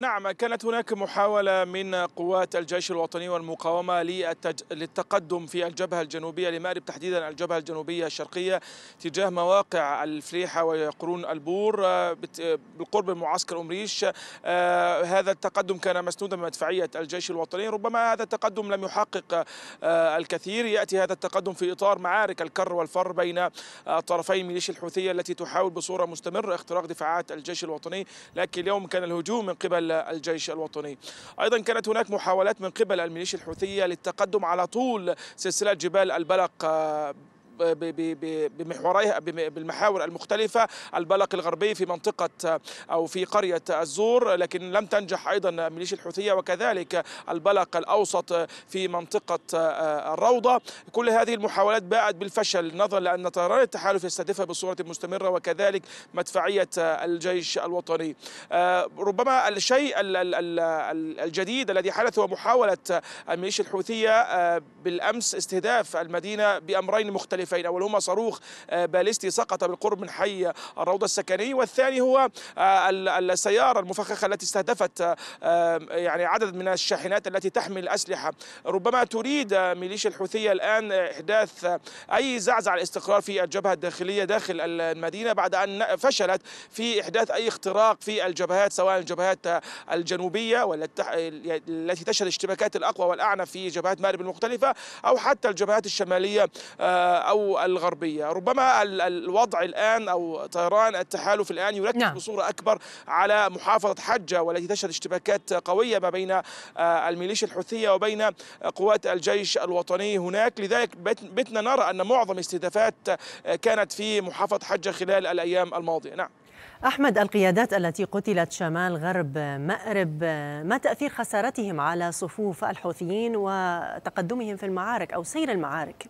نعم كانت هناك محاولة من قوات الجيش الوطني والمقاومة للتقدم في الجبهة الجنوبية لمأرب تحديدا الجبهة الجنوبية الشرقية تجاه مواقع الفليحة وقرون البور آه، بالقرب من معسكر أمريش آه، هذا التقدم كان مسنودا بمدفعية الجيش الوطني ربما هذا التقدم لم يحقق آه، الكثير يأتي هذا التقدم في إطار معارك الكر والفر بين طرفي ميليشيا الحوثية التي تحاول بصورة مستمرة اختراق دفاعات الجيش الوطني لكن اليوم كان الهجوم من قبل الجيش الوطني أيضا كانت هناك محاولات من قبل الميليشيا الحوثية للتقدم على طول سلسلة جبال البلق بمحوريها بالمحاور المختلفة البلق الغربي في منطقة أو في قرية الزور لكن لم تنجح أيضا ميليشيا الحوثية وكذلك البلق الأوسط في منطقة آه، الروضة كل هذه المحاولات باءت بالفشل نظرا لأن طيران التحالف يستهدفها بصورة مستمرة وكذلك مدفعية آه، الجيش الوطني آه، ربما الشيء الجديد الذي حدث هو محاولة ميليشيا الحوثية بالأمس استهداف المدينة بأمرين مختلفين هدفين اولهما صاروخ آه، باليستي سقط بالقرب من حي الروضه السكني والثاني هو آه، السياره المفخخه التي استهدفت آه، يعني عدد من الشاحنات التي تحمل الاسلحه ربما تريد ميليشيا الحوثيه الان احداث اي زعزعه الاستقرار في الجبهه الداخليه داخل المدينه بعد ان فشلت في احداث اي اختراق في الجبهات سواء الجبهات الجنوبيه التي تشهد اشتباكات الاقوى والاعنف في جبهات مارب المختلفه او حتى الجبهات الشماليه او أو الغربية ربما الوضع الآن أو طيران التحالف الآن يركز نعم. بصورة أكبر على محافظة حجة والتي تشهد اشتباكات قوية ما بين آه، الميليشيا الحوثية وبين آه، قوات الجيش الوطني هناك لذلك بتنا نرى أن معظم استهدافات آه، كانت في محافظة حجة خلال الأيام الماضية نعم أحمد القيادات التي قتلت شمال غرب مأرب ما تأثير خسارتهم على صفوف الحوثيين وتقدمهم في المعارك أو سير المعارك؟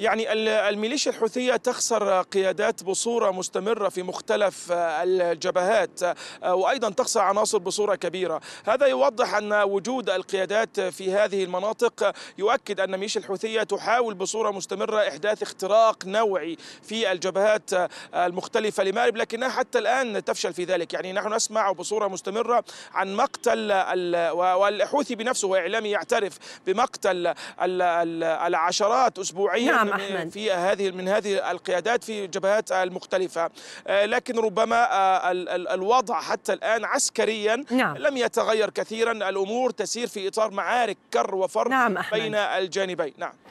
يعني الميليشيا الحوثية تخسر قيادات بصورة مستمرة في مختلف الجبهات وأيضا تخسر عناصر بصورة كبيرة هذا يوضح أن وجود القيادات في هذه المناطق يؤكد أن ميليشيا الحوثية تحاول بصورة مستمرة إحداث اختراق نوعي في الجبهات المختلفة لمارب لكنها حتى الآن تفشل في ذلك يعني نحن نسمع بصورة مستمرة عن مقتل والحوثي بنفسه وإعلامي يعترف بمقتل العشرات أسبوعيا نعم نعم أحمد. في هذه من هذه القيادات في الجبهات المختلفة آه، لكن ربما آه، الوضع حتى الآن عسكريا نعم. لم يتغير كثيرا الأمور تسير في إطار معارك كر وفر نعم أحمد. بين الجانبين نعم